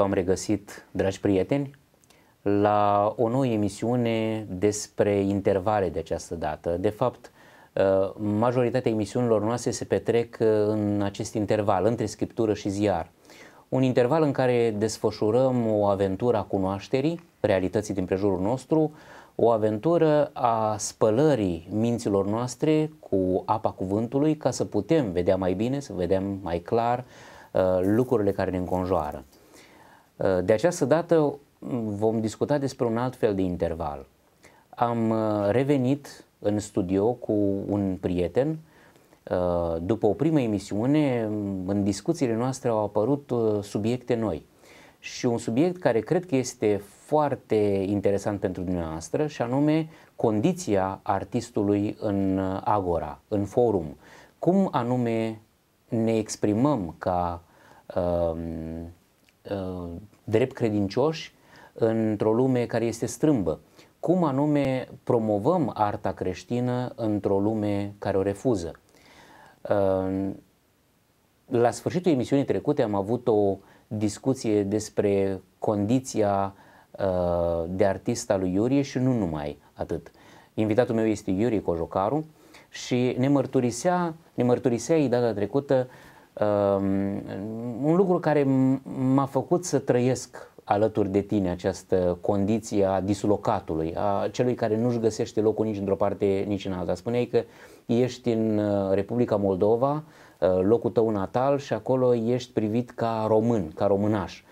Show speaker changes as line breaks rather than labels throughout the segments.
v-am regăsit, dragi prieteni, la o nouă emisiune despre intervale de această dată. De fapt, uh, majoritatea emisiunilor noastre se petrec uh, în acest interval, între scriptură și ziar. Un interval în care desfășurăm o aventură a cunoașterii, realității din prejurul nostru, o aventură a spălării minților noastre cu apa cuvântului ca să putem vedea mai bine, să vedem mai clar uh, lucrurile care ne înconjoară. Uh, de această dată mm, vom discuta despre un alt fel de interval. Am uh, revenit în studio cu un prieten. Uh, după o primă emisiune, mm, în discuțiile noastre au apărut subiecte noi. Și un subiect care cred că este foarte interesant pentru dumneavoastră, și anume condiția artistului în agora, în forum. Cum anume ne exprimăm ca uh, mm, uh, drept credincioși într-o lume care este strâmbă. Cum anume promovăm arta creștină într-o lume care o refuză? La sfârșitul emisiunii trecute am avut o discuție despre condiția ă, de artist al lui Iurie și nu numai atât. Invitatul meu este Iurie Cojocaru și ne mărturisea, ne mărturisea data trecută uh, Ehm, un lucru care m-a făcut să trăiesc alături de tine această condiție a dislocatului, a celui care nu-și găsește locul nici într-o parte, nici în alta. Spuneai că ești în uh, Republica Moldova, uh, locul tău natal și acolo ești privit ca român, ca românaș.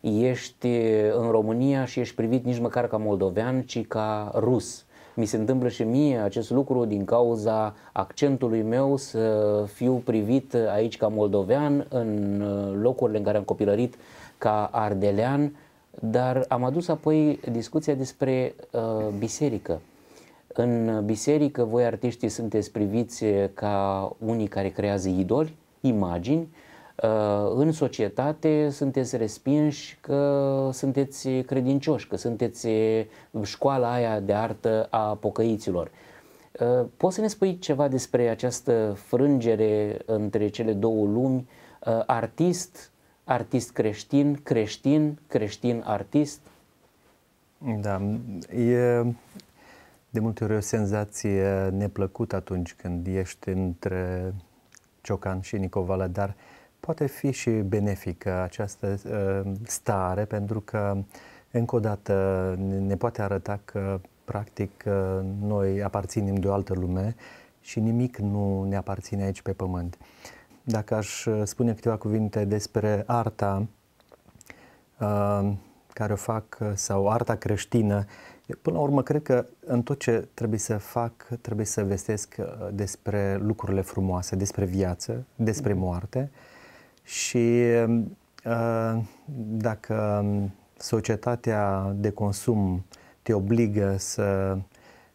Ești uh, în România și ești privit nici măcar ca moldovean, ci ca rus. Mi se întâmplă și mie acest lucru din cauza accentului meu să fiu privit aici ca moldovean, în uh, locurile în care am copilărit ca ardelean, dar am adus apoi discuția despre uh, biserică. În biserică voi artiștii sunteți priviți ca unii care creează idoli, imagini, Uh, în societate sunteți respinși că sunteți credincioși, că sunteți uh, școala aia de artă a pocăiților. Uh, poți să ne spui ceva despre această frângere între cele două lumi, artist, artist creștin, creștin, creștin artist?
Da, e de multe ori o senzație neplăcută atunci când ești între Ciocan și Nicovală, dar uh, poate fi și benefică această uh, stare, pentru că, încă o dată, ne poate arăta că, practic, uh, noi aparținem de o altă lume și nimic nu ne aparține aici pe pământ. Dacă aș uh, spune câteva cuvinte despre arta care o fac sau arta creștină, Până la urmă, cred că în tot ce trebuie să fac, trebuie să vestesc despre lucrurile frumoase, despre viață, despre mhm. moarte, și uh, dacă societatea de consum te obligă să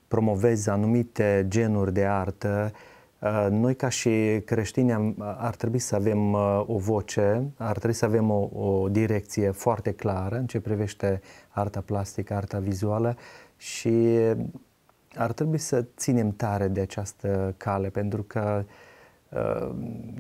promovezi anumite genuri de artă, uh, noi ca și creștini ar trebui să avem uh, o voce, ar trebui să avem o, o direcție foarte clară în ce privește arta plastică, arta vizuală și ar trebui să ținem tare de această cale pentru că uh, Uh,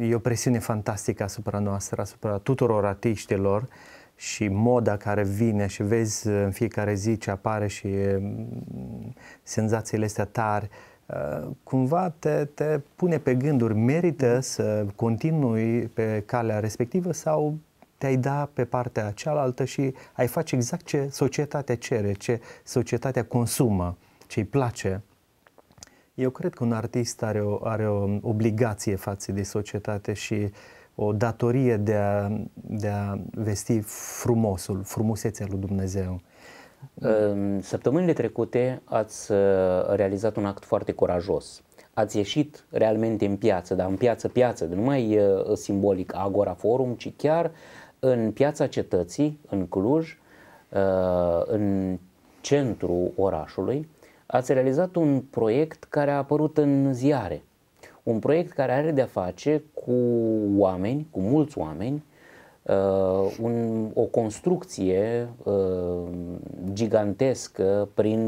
e o presiune fantastică asupra noastră, asupra tuturor artiștilor și moda care vine și vezi uh, în fiecare zi ce apare și mm, senzațiile astea tari, uh, cumva te, te pune pe gânduri, merită mm. să continui pe calea respectivă sau te-ai da pe partea cealaltă și ai face exact ce societatea cere, ce societatea consumă, ce îi place. Eu cred că un artist are o, are o obligație față de societate și o datorie de a, de a vesti frumosul, frumusețea lui Dumnezeu.
săptămânile trecute ați uh, realizat un act foarte curajos. Ați ieșit realmente în piață, dar în piață, piață, nu mai uh, simbolic Agora Forum, ci chiar în piața cetății, în Cluj, uh, în centrul orașului, ați realizat un proiect care a apărut în ziare. Un proiect care are de-a face cu oameni, cu mulți oameni, uh, un, o construcție uh, gigantescă prin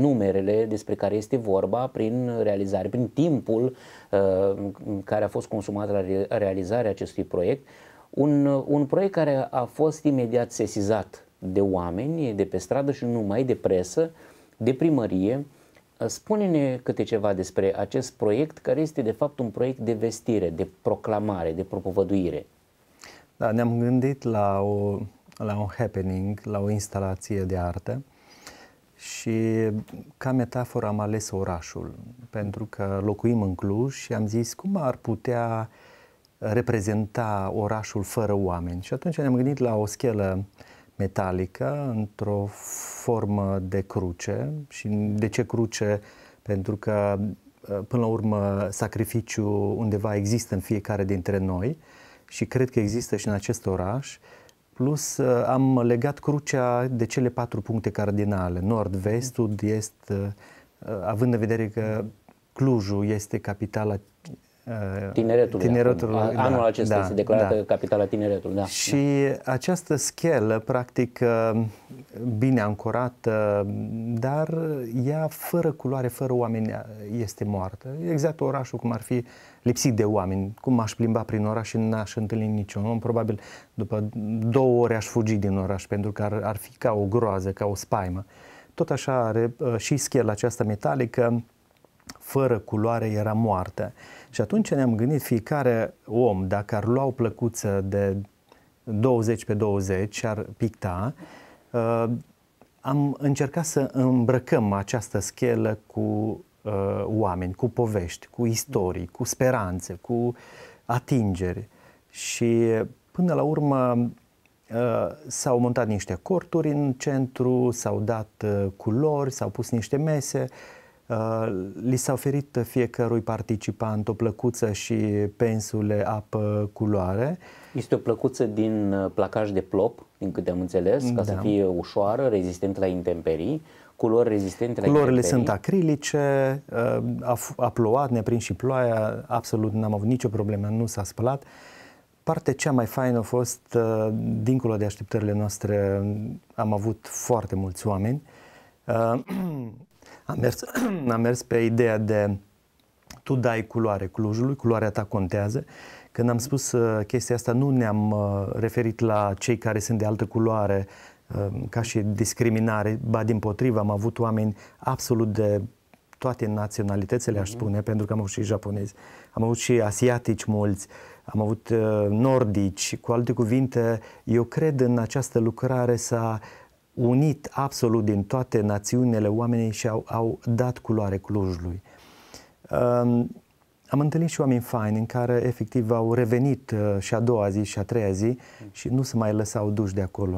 numerele despre care este vorba, prin realizare, prin timpul uh, care a fost consumat la realizarea acestui proiect. Un, un proiect care a fost imediat sesizat de oameni de pe stradă și numai de presă uh, de primărie. Uh, spune-ne câte ceva despre acest proiect, care este de fapt un proiect de vestire, de proclamare, de propovăduire.
Da, ne-am gândit la, o, la un happening, la o instalație de artă și ca metaforă am ales orașul, pentru că locuim în Cluj și am zis cum ar putea reprezenta orașul fără oameni. Și atunci ne-am gândit la o schelă uh, metalică, într-o formă de cruce. Și de ce cruce? Pentru că, uh, până la urmă, sacrificiu undeva există în fiecare dintre noi și cred că există și în acest oraș. Plus uh, am legat crucea de cele patru puncte cardinale, nord, vest, sud, est, uh, având în vedere că Clujul este capitala Uh, tineretul. Tineretul acum. Da, Anul acesta da, este declarată da.
capitala tineretului. Da. Și
această schelă, practic, uh, bine ancorată, dar ea fără culoare, fără oameni, este moartă. Exact orașul cum ar fi lipsit de oameni. Cum aș plimba prin oraș și n-aș întâlni niciun om. Probabil după două ore aș fugi din oraș, pentru că ar, ar fi ca o groază, ca o spaimă. Tot așa are uh, și schela aceasta metalică, fără culoare era moartă. Și atunci ne-am gândit, fiecare om, dacă ar lua o plăcuță de 20 pe 20 și ar picta, uh, am încercat să îmbrăcăm această schelă cu uh, oameni, cu povești, cu istorii, cu speranțe, cu atingeri. Și până la urmă uh, s-au montat niște corturi în centru, s-au dat uh, culori, s-au pus niște mese, uh, Uh, li s-a oferit fiecărui participant o plăcuță și pensule apă culoare.
Este o plăcuță din uh, placaj de plop, din câte am înțeles, ca da. să fie ușoară, rezistentă la intemperii, culori rezistente la Culorile intemperii. sunt
acrilice, uh, a, a plouat, ne-a prins și ploaia, absolut n-am avut nicio problemă, nu s-a spălat. Partea cea mai faină a fost, dincolo de așteptările noastre, am avut foarte mulți oameni. Am mers, am mers pe ideea de tu dai culoare Clujului, culoarea ta contează. Când am spus uh, chestia asta, nu ne-am uh, referit la cei care sunt de altă culoare uh, ca și discriminare, ba din potrivă, am avut oameni absolut de toate naționalitățile, aș mhm. spune, mm-hmm. pentru că am avut și japonezi, am avut și asiatici mulți, am avut nordici, cu alte cuvinte, eu cred în această lucrare să unit absolut din toate națiunile oamenii și au, au dat culoare Clujului. Um, am întâlnit și oameni faini în care efectiv au revenit uh, și a doua zi și a treia zi și nu se mai lăsau duși de acolo.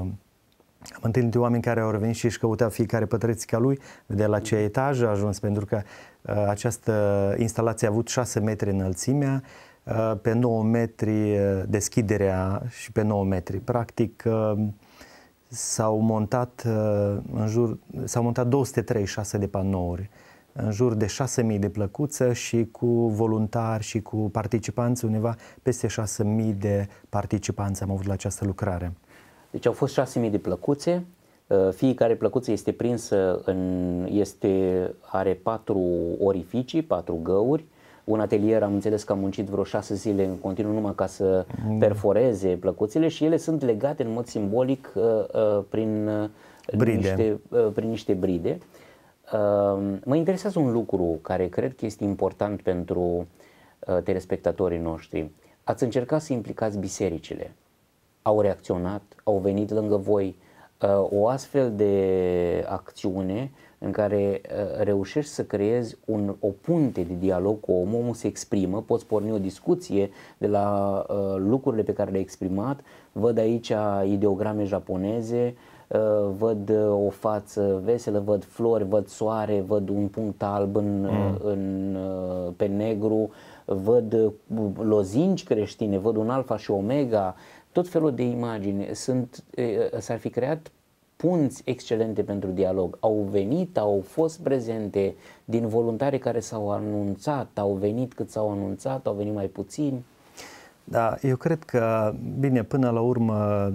Am întâlnit oameni care au revenit și își căutau fiecare pătrățica lui, de la ce etaj a ajuns, pentru că uh, această instalație a avut 6 metri înălțimea, uh, pe 9 metri uh, deschiderea și pe 9 metri. Practic, uh, s-au montat, uh, în jur, s-au montat 236 de panouri, în jur de 6.000 de plăcuță și cu voluntari și cu participanți undeva peste 6.000 de participanți am avut la această lucrare.
Deci au fost 6.000 de plăcuțe, uh, fiecare plăcuță este prinsă, în, este, are patru orificii, patru găuri, un atelier, am înțeles că a muncit vreo șase zile în continuu numai ca să mm. perforeze plăcuțele și ele sunt legate în mod simbolic uh, uh, prin, uh, bride. Niște, uh, prin niște bride. Uh, mă interesează un lucru care cred că este important pentru uh, telespectatorii noștri. Ați încercat să implicați bisericile. Au reacționat, au venit lângă voi. Uh, o astfel de acțiune uh, în care uh, reușești să creezi un, o punte de dialog cu omul, omul se exprimă, poți porni o discuție de la uh, lucrurile pe care le-ai exprimat, văd aici ideograme japoneze, uh, văd uh, o față veselă, văd flori, văd soare, văd un punct alb în, mm. Uh, în, pe negru, văd lozinci creștine, văd un alfa și omega, tot felul de imagini. Sunt, s-ar fi creat punți excelente pentru dialog. Au venit, au fost prezente din voluntari care
s-au anunțat, au venit cât s-au anunțat, au venit mai puțin. Da, eu cred că, bine, până la urmă,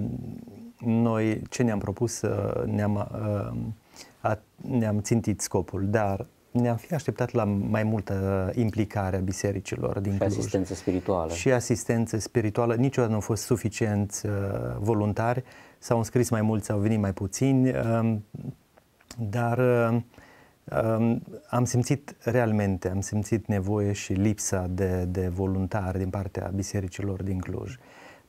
noi ce ne-am propus, uh, ne-am, uh, ne-am țintit scopul, dar ne-am fi așteptat la mai multă implicare a bisericilor din și Cluj. asistență
spirituală. Și
asistență spirituală. Niciodată nu au fost suficient uh, voluntari. S-au înscris mai mulți, au venit mai puțini. Um, dar um, am simțit realmente, am simțit nevoie și lipsa de, de voluntari din partea bisericilor din Cluj.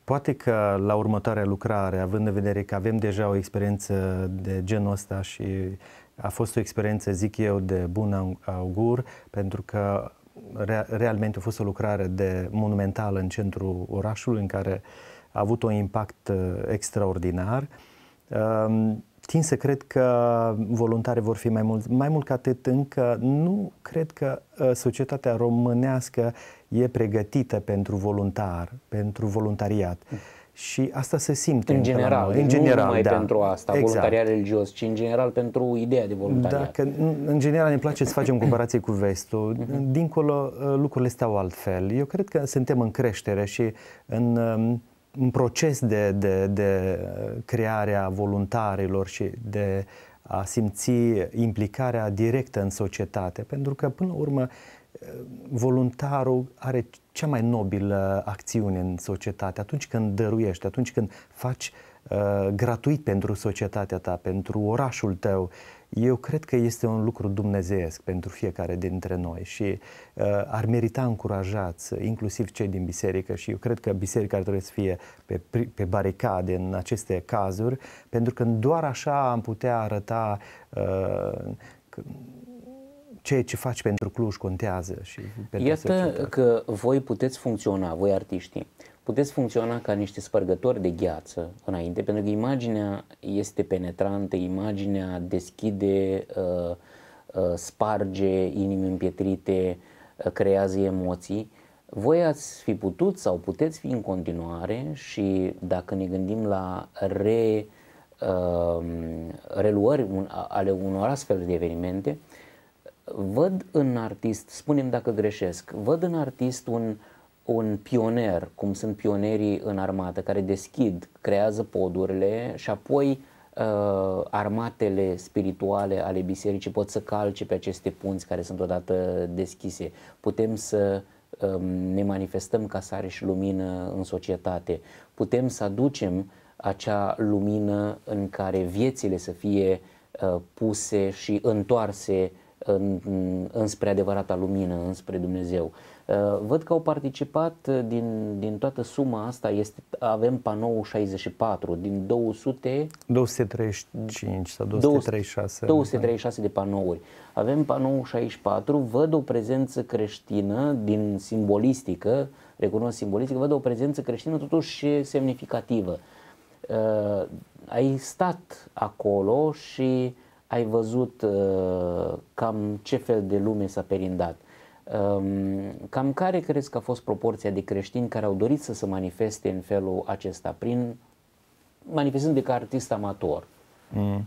Poate că la următoarea lucrare, având în vedere că avem deja o experiență de genul ăsta și a fost o experiență, zic eu, de bun augur, pentru că re- realmente a fost o lucrare de monumentală în centrul orașului, în care a avut un impact uh, extraordinar. Tin um, să cred că voluntare vor fi mai mulți. Mai mult ca atât, încă nu cred că uh, societatea românească e pregătită pentru voluntar, pentru voluntariat. Și asta se simte. În general, în general nu numai da. pentru asta, exact. voluntariat
religios, ci în general pentru ideea de voluntariat. Da, că
în general ne place să facem comparație cu vestul. Mhm. Dincolo, uh, lucrurile stau altfel. Eu cred că suntem în creștere și în un um, proces de, de, de uh, crearea voluntarilor și de a simți implicarea directă în societate, pentru că, până la urmă, uh, voluntarul are cea mai nobilă acțiune în societate, atunci când dăruiești, atunci când faci uh, gratuit pentru societatea ta, pentru orașul tău, eu cred că este un lucru dumnezeiesc pentru fiecare dintre noi și uh, ar merita încurajați, inclusiv cei din biserică și eu cred că biserica ar trebui să fie pe, pe baricade în aceste cazuri, pentru că doar așa am putea arăta uh, ceea ce faci pentru Cluj contează. Și pentru Iată
că voi puteți funcționa, voi artiștii, puteți funcționa ca niște spărgători de gheață înainte, pentru că imaginea este penetrantă, imaginea deschide, uh, uh, sparge inimi împietrite, uh, creează emoții. Voi ați fi putut sau puteți fi în continuare și dacă ne gândim la re, uh, reluări un, ale unor astfel de evenimente, uh, văd în artist, spunem dacă greșesc, văd în artist un, un pioner, cum sunt pionerii în armată, care deschid, creează podurile și apoi uh, armatele spirituale ale bisericii pot să calce pe aceste punți care sunt odată deschise. Putem să um, ne manifestăm ca sare și lumină în societate. Putem să aducem acea lumină în care viețile să fie uh, puse și întoarse uh, în, înspre adevărata lumină, înspre Dumnezeu. Uh, văd că au participat uh, din, din toată suma asta, este, avem panoul 64, din 200...
235 sau 236.
236 de panouri. Avem panoul 64, văd o prezență creștină din simbolistică, recunosc simbolistică, văd o prezență creștină totuși semnificativă. Uh, Ai stat acolo și ai văzut uh, cam ce fel de lume s-a perindat. Um, cam care crezi că a fost proporția de creștini care au dorit să se manifeste în felul acesta, prin manifestând ca artist amator? Mm.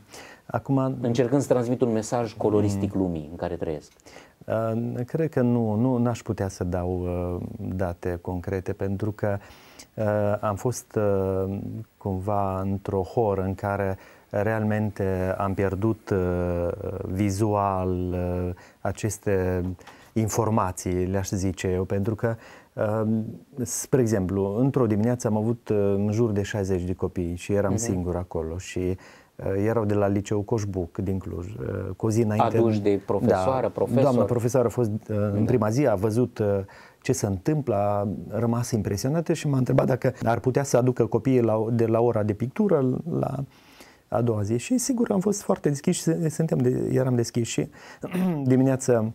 Acum, Încercând să transmit un mesaj mm. coloristic mm. lumii în care trăiesc.
Uh, cred că nu, nu aș putea să dau uh, date concrete pentru că uh, am fost cumva într-o horă în care realmente eh, am pierdut eh, vizual eh, aceste informații, le-aș zice eu, pentru că, ehm, spre exemplu, într-o dimineață am avut în jur de 60 de copii și eram uh-huh. singur acolo și erau de la liceu Coșbuc din Cluj. Cu zi înainte... Aduși de profesoară, da, profesor. Doamna profesoară a fost în da. prima zi, a văzut ce se întâmplă, a rămas impresionată și m-a întrebat dacă ar putea să aducă copiii la, de la ora de pictură la a doua zi și sigur am fost foarte deschiși, suntem de, eram deschiși și dimineața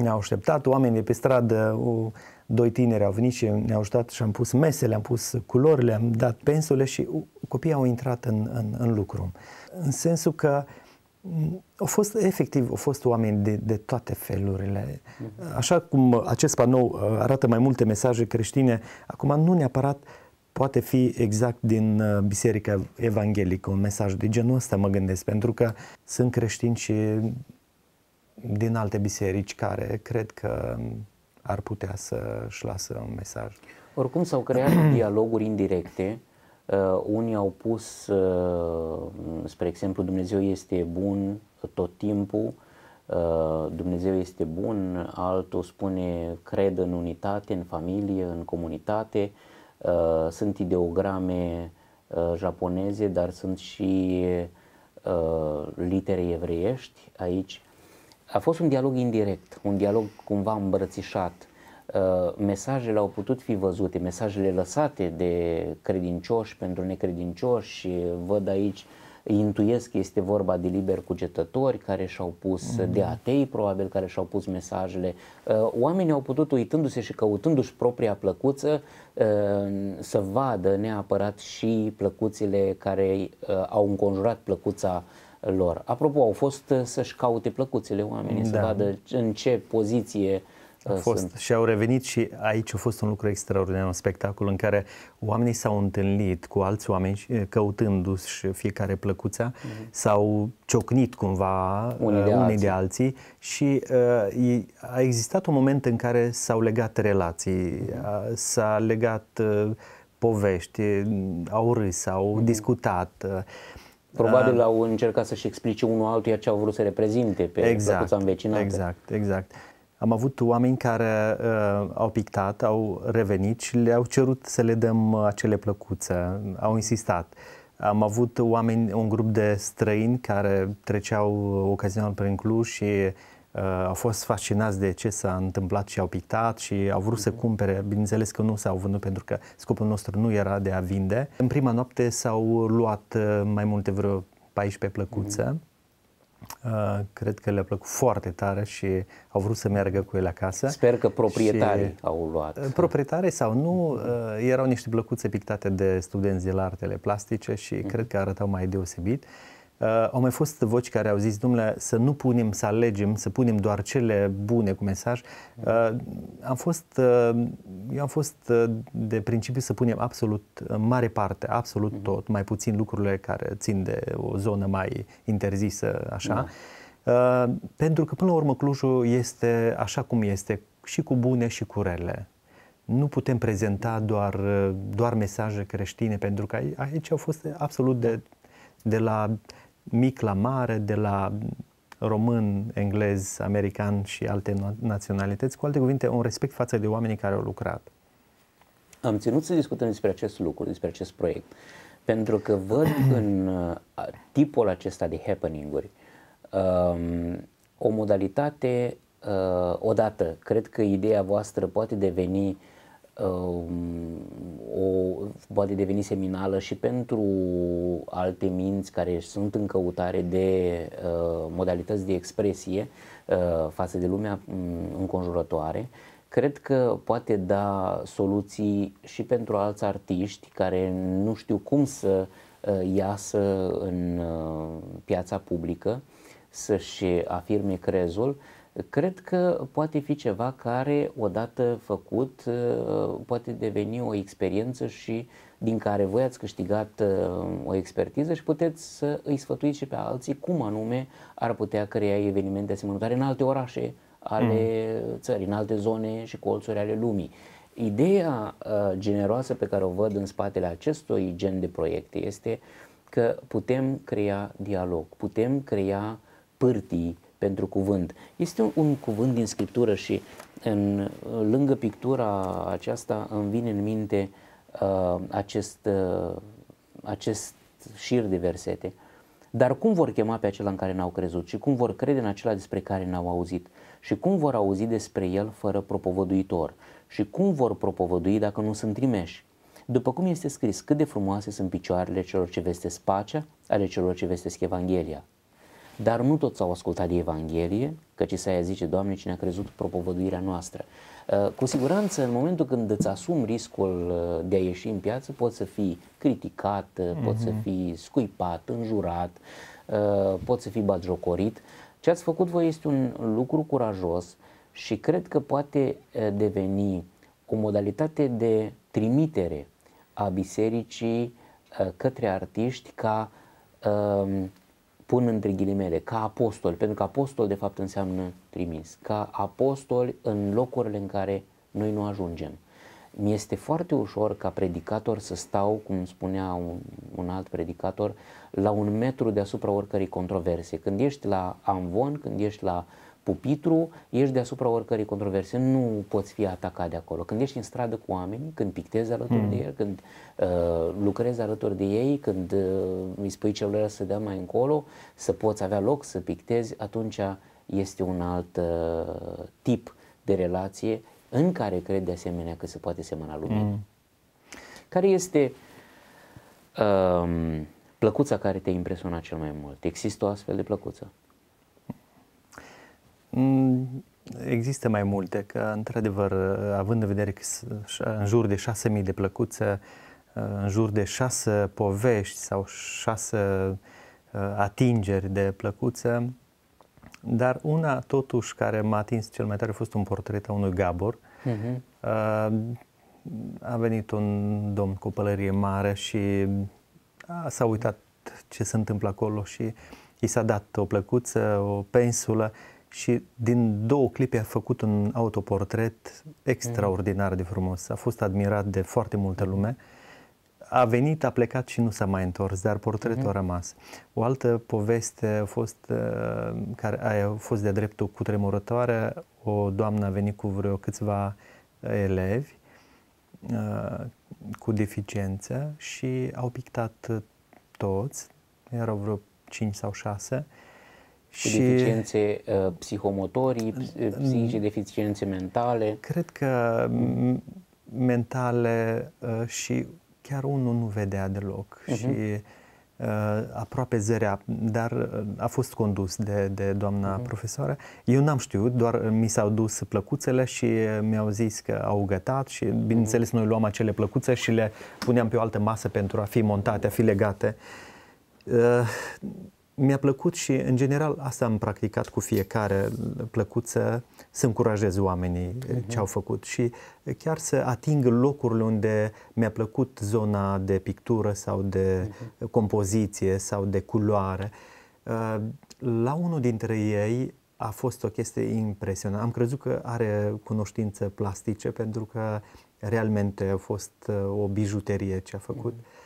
ne-au așteptat oamenii pe stradă, o, doi tineri au venit și ne-au ajutat și am pus mesele, am pus culorile, am dat pensule și copiii au intrat în, în, în lucru. În sensul că au fost, efectiv, au fost oameni de, de toate felurile. Mhm. Așa cum acest panou uh, arată mai multe mesaje creștine, acum nu neapărat uh, poate fi exact din uh, Biserica Evanghelică un mesaj de genul ăsta, mă gândesc, pentru că sunt creștini și din alte biserici care cred că ar putea să-și lasă un mesaj.
Oricum s-au creat dialoguri indirecte. Uh, unii au pus, uh, spre exemplu, Dumnezeu este bun tot timpul, uh, Dumnezeu este bun, altul spune cred în unitate, în familie, în comunitate. Uh, Uh, sunt ideograme uh, japoneze, dar sunt și uh, litere evreiești aici. A fost un dialog indirect, un dialog cumva îmbrățișat. Mesajele au putut fi văzute, mesajele lăsate de credincioși pentru necredincioși. Văd aici uh, intuiesc că este vorba de liberi cugetători care și-au pus, mm-hmm. de atei probabil, care și-au pus mesajele. Uh, oamenii au putut, uitându-se și căutându-și propria plăcuță, uh, să vadă neapărat și plăcuțile care uh, au înconjurat plăcuța lor. Apropo, au fost să-și caute plăcuțele oamenii, da. să vadă în ce poziție uh,
a fost. Sunt. Și au revenit și aici a fost un lucru extraordinar, un spectacol în care oamenii s-au întâlnit cu alți oameni căutându-și fiecare plăcuța, mm-hmm. s-au ciocnit cumva unii uh, de, unii alții. de alții și uh, a existat un moment în care s-au legat relații, mm-hmm. s-a legat uh, povești, au râs, au mm-hmm. discutat. Uh, Probabil au
încercat să-și explice unul altuia ce au vrut să reprezinte pe exact, plăcuța învecinată. Exact,
exact. Am avut oameni care uh, au pictat, au revenit și le-au cerut să le dăm uh, acele plăcuțe, au insistat. Am avut oameni, un grup de străini care treceau uh, ocazional prin Cluj și uh, au fost fascinați de ce s-a întâmplat și au pictat și au vrut să mhm. cumpere. Bineînțeles că nu s-au vândut pentru că scopul nostru nu era de a vinde. În prima noapte s-au luat uh, mai multe, vreo 14 plăcuțe. Mm-hmm Uh, cred că le-a plăcut foarte tare și au vrut să meargă cu ele acasă. Sper că proprietarii și au luat. Uh, proprietarii sau nu, uh, erau niște plăcuțe pictate de studenți de la artele plastice și mhm. cred că arătau mai deosebit. Uh, Uh, au mai fost voci care au zis, domnule, să nu punem, să alegem, să punem doar cele bune cu mesaj. Uh, am fost, uh, eu am fost uh, de principiu să punem absolut, în uh, mare parte, absolut uh-huh. tot, mai puțin lucrurile care țin de o zonă mai interzisă, așa. Uh-huh. Pentru că, până la urmă, Clujul este așa cum este, și cu bune și cu rele nu putem prezenta doar, uh, doar mesaje creștine, pentru că aici au fost absolut de, de la mic la mare, de la român, englez, american și alte naționalități, cu alte cuvinte, un respect față de oamenii care au lucrat.
Am ținut să discutăm despre acest lucru, despre acest proiect, pentru că văd în tipul acesta de happening-uri um, o modalitate, uh, odată, cred că ideea voastră poate deveni uh, Ehm, o poate deveni seminală și pentru alte minți care sunt în căutare de uh, modalități de expresie uh, față de lumea mm, înconjurătoare. Cred că poate da soluții și pentru alți artiști care nu știu cum să uh, iasă în piața publică, să-și afirme crezul. Uh, Cred că poate fi ceva care, odată făcut, ă, poate deveni o experiență și din care voi ați câștigat ă, o expertiză și puteți să îi sfătuiți și pe alții cum anume ar putea crea evenimente asemănătoare în alte orașe ale mm. țării, în alte zone și colțuri ale lumii. Ideea ă, generoasă pe care o văd în spatele acestui gen de proiecte este că putem crea dialog, putem crea pârtii pentru cuvânt. Este un cuvânt din Scriptură și în, lângă pictura aceasta îmi vine în minte uh, acest, uh, acest șir de versete. Dar cum vor chema pe acela în care n-au crezut și cum vor crede în acela despre care n-au auzit și cum vor auzi despre el fără propovăduitor și cum vor propovădui dacă nu sunt trimeși. După cum este scris, cât de frumoase sunt picioarele celor ce vestesc pacea, ale celor ce vestesc Evanghelia. Dar nu toți au ascultat de Evanghelie, căci Isaia zice, Doamne, cine a crezut propovăduirea noastră. Uh, cu siguranță, în momentul când îți asumi riscul uh, de a ieși în piață, poți să fii criticat, mm-hmm. poți să fii scuipat, înjurat, poți să fii bagiocorit. Ce ați făcut voi este un lucru curajos și cred că poate deveni o modalitate de trimitere a bisericii către artiști ca pun între ghilimele, ca apostol, pentru că apostol de fapt înseamnă trimis, ca apostol în locurile în care noi nu ajungem. Mi este foarte ușor ca predicator să stau, cum spunea un, un alt predicator, la un metru deasupra oricărei controverse. Când ești la Amvon, când ești la uh, pupitru, ești deasupra oricărei controverse, nu poți fi atacat de acolo. Când ești în stradă cu oamenii, când pictezi alături hmm. de ei, când uh, lucrezi alături de ei, când uh, îi spui celor să dea mai încolo, să poți avea loc să pictezi, atunci este un alt uh, tip de relație în care cred de asemenea că se poate semăna lumea. Hmm. Care este uh, plăcuța care te impresiona cel mai mult? Există o
astfel de plăcuță? Mm, există mai multe, că într-adevăr, având în vedere că în jur de 6.000 de plăcuțe, uh, în jur de 6 povești sau 6 uh, atingeri de plăcuțe, dar una totuși care m-a atins cel mai tare a fost un portret a unui Gabor. Uh-huh. A venit un domn cu o pălărie mare și s-a uitat ce se întâmplă acolo și i s-a dat o plăcuță, o pensulă și din două clipe a făcut un autoportret extraordinar de frumos. A fost admirat de foarte multă lume. A venit, a plecat și nu s-a mai întors, dar portretul uh-huh. a mhm. rămas. O altă poveste a fost, uh, care a fost de-a dreptul cutremurătoare. O doamnă a venit cu vreo câțiva uh, elevi uh, cu deficiență și au pictat toți, erau vreo 5 sau 6, uh, și deficiențe
uh, psihomotorii, uh, mm. psihice, deficiențe
mentale. Cred că mentale uh, și chiar unul nu vedea deloc uh-huh. și uh, aproape zărea, dar uh, a fost condus de, de doamna uh-huh. profesoară. Eu n-am știut, doar mi s-au dus plăcuțele și mi-au zis că au gătat și mhm. bineînțeles noi luam acele plăcuțe și le puneam pe o altă masă pentru a fi montate, a fi legate. Uh, mi-a plăcut și, în general, asta am practicat cu fiecare Plăcut să încurajez oamenii uh-huh. Eh, mhm. ce au făcut și eh, chiar să ating locurile unde mi-a plăcut zona de pictură sau de uh-huh. compoziție sau de culoare. Eh, la unul dintre ei a fost o chestie impresionantă. Am crezut că are cunoștințe plastice pentru că realmente a fost o bijuterie ce a făcut. Uh-huh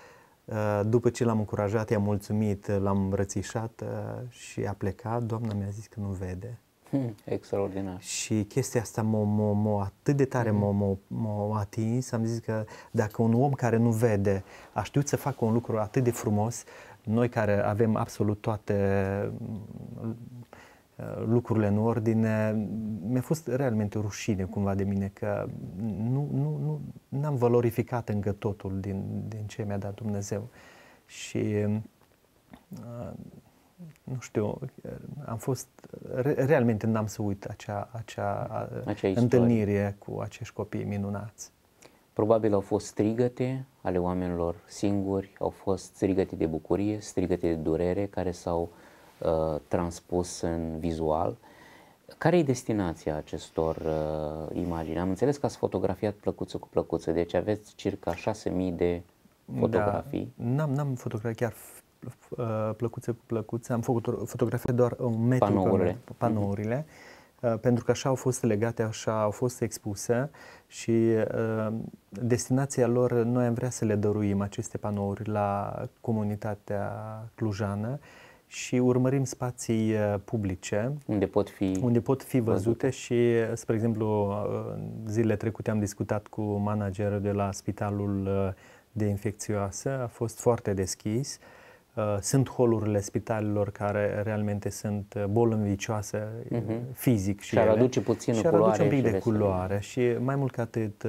Eh, după ce l-am încurajat, i-am mulțumit, l-am rățișat eh, și a plecat, doamna mi-a zis că nu vede. Hmm, extraordinar. Și chestia asta m-a, m-a, m-a atât de tare hmm. m-a, m-a, atins, am zis că dacă un om care nu vede a știut să facă un lucru atât de frumos, noi care avem absolut toate lucrurile în ordine. Mi-a fost realmente rușine cumva de mine că nu, nu, nu n-am valorificat încă totul din, din ce mi-a dat Dumnezeu. Și uh, nu știu, am fost, re, realmente n-am să uit acea, acea, acea întâlnire cu acești copii minunați.
Probabil au fost strigăte ale oamenilor singuri, au fost strigăte de bucurie, strigăte de durere care s-au uh, Uh, transpus în vizual. Care e destinația acestor uh, imagini? Am înțeles că ați fotografiat plăcuță cu plăcuță, deci aveți circa 6.000 de
da. fotografii. Da. N-am, n-am fotografiat chiar uh, plăcuțe cu plăcuțe, am făcut fotografiat doar un metru panourile. pe panourile. Mm-hmm pentru că așa au fost legate, așa au fost expuse și uh, destinația lor, noi am vrea să le dăruim aceste panouri la comunitatea clujană și urmărim spații uh, publice.
Unde pot fi Unde pot fi văzute,
văzute. și, uh, spre exemplu, uh, zilele trecute am discutat cu managerul de la Spitalul de Infecțioasă, a fost foarte deschis. Sunt holurile spitalelor care realmente sunt bolnăvicioase uh-huh. Mhm. fizic și, și ar aduce puțin și ar aduce un pic de culoare și mai mult ca atât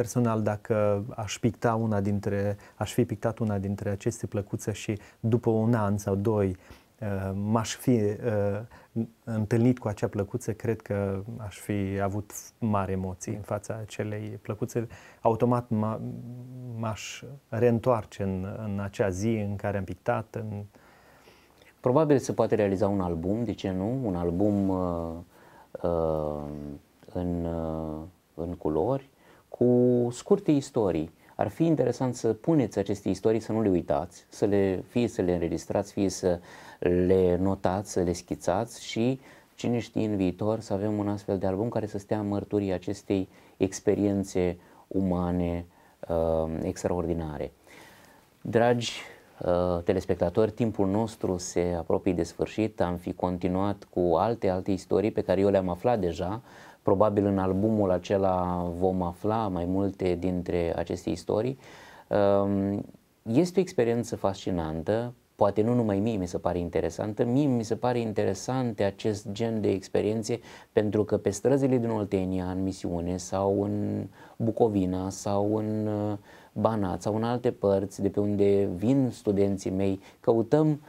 Personal, dacă aș picta una dintre, aș fi pictat una dintre aceste plăcuțe și după un an sau doi uh, m-aș fi uh, întâlnit cu acea plăcuță, cred că aș fi avut mari emoții în fața acelei plăcuțe. Automat m-aș reîntoarce în, în acea zi în care am pictat. În... Probabil
se poate realiza un album, de ce nu? Un album uh, uh, în, uh, în culori, cu scurte istorii. Ar fi interesant să puneți aceste istorii, să nu le uitați, să le, fie să le înregistrați, fie să le notați, să le schițați și cine știe în viitor să avem un astfel de album care să stea mărturii acestei experiențe umane uh, extraordinare. Dragi uh, telespectatori, timpul nostru se apropie de sfârșit. Am fi continuat cu alte, alte istorii pe care eu le-am aflat deja, Probabil în albumul acela vom afla mai multe dintre aceste istorii. Ehm, este o experiență fascinantă, poate nu numai mie mi se pare interesantă, mie mi se pare interesante acest gen de experiențe pentru că pe străzile din Oltenia, în misiune sau în Bucovina sau în eh, Banat sau în alte părți de pe unde vin studenții mei, căutăm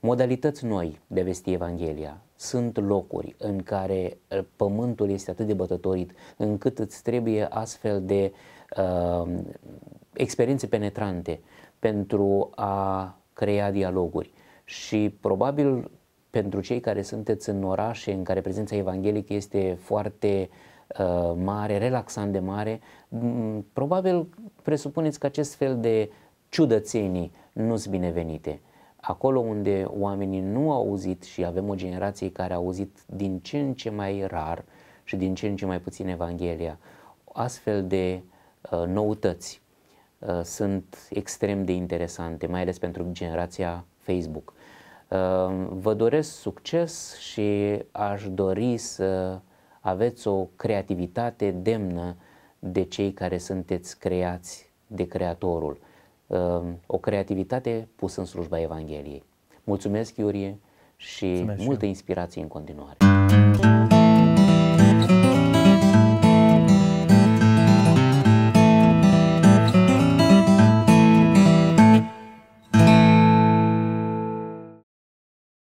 modalități noi de a vesti Evanghelia sunt locuri în care uh, pământul este atât de bătătorit încât îți trebuie astfel de uh, experiențe penetrante pentru a crea dialoguri. Și probabil pentru cei care sunteți în orașe în care prezența evanghelică este foarte uh, mare, relaxant de mare, probabil presupuneți că acest fel de ciudățenii nu sunt binevenite acolo unde oamenii nu au auzit și avem o generație care a auzit din ce în ce mai rar și din ce în ce mai puțin Evanghelia, astfel de uh, noutăți uh, sunt extrem de interesante, mai ales pentru generația Facebook. Uh, vă doresc succes și aș dori să aveți o creativitate demnă de cei care sunteți creați de Creatorul Um, o creativitate pusă în slujba Evangheliei. Mulțumesc, Iurie, și Mulțumesc multă inspirație în continuare.